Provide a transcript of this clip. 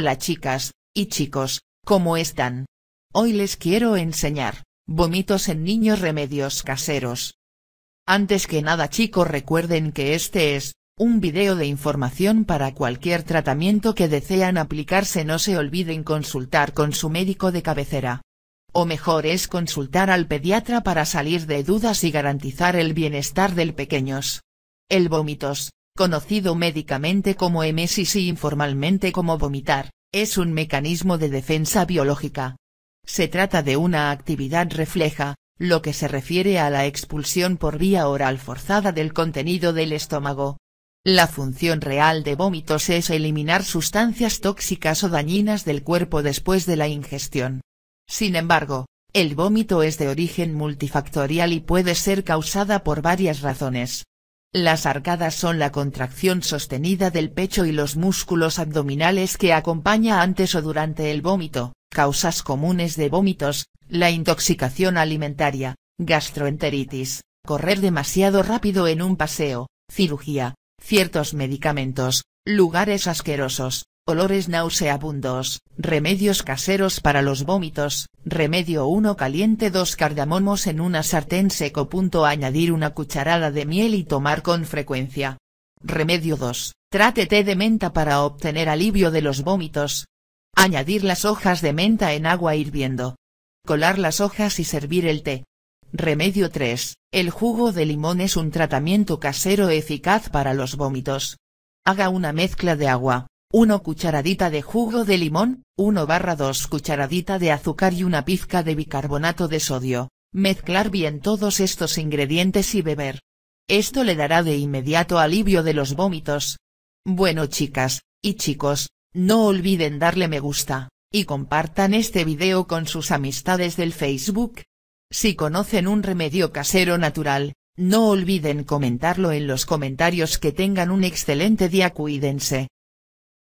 Hola chicas, y chicos, ¿cómo están? Hoy les quiero enseñar, vómitos en niños remedios caseros. Antes que nada chicos recuerden que este es, un video de información para cualquier tratamiento que desean aplicarse no se olviden consultar con su médico de cabecera. O mejor es consultar al pediatra para salir de dudas y garantizar el bienestar del pequeños. El vómitos, conocido médicamente como emesis y informalmente como vomitar, es un mecanismo de defensa biológica. Se trata de una actividad refleja, lo que se refiere a la expulsión por vía oral forzada del contenido del estómago. La función real de vómitos es eliminar sustancias tóxicas o dañinas del cuerpo después de la ingestión. Sin embargo, el vómito es de origen multifactorial y puede ser causada por varias razones. Las arcadas son la contracción sostenida del pecho y los músculos abdominales que acompaña antes o durante el vómito, causas comunes de vómitos, la intoxicación alimentaria, gastroenteritis, correr demasiado rápido en un paseo, cirugía, ciertos medicamentos, lugares asquerosos, olores nauseabundos, remedios caseros para los vómitos, remedio 1 caliente 2 cardamomos en una sartén seco. Añadir una cucharada de miel y tomar con frecuencia. Remedio 2, trate té de menta para obtener alivio de los vómitos. Añadir las hojas de menta en agua hirviendo. Colar las hojas y servir el té. Remedio 3, el jugo de limón es un tratamiento casero eficaz para los vómitos. Haga una mezcla de agua, 1 cucharadita de jugo de limón, 1 barra 2 cucharadita de azúcar y una pizca de bicarbonato de sodio, mezclar bien todos estos ingredientes y beber. Esto le dará de inmediato alivio de los vómitos. Bueno chicas, y chicos, no olviden darle me gusta, y compartan este video con sus amistades del Facebook. Si conocen un remedio casero natural, no olviden comentarlo en los comentarios que tengan un excelente día cuídense.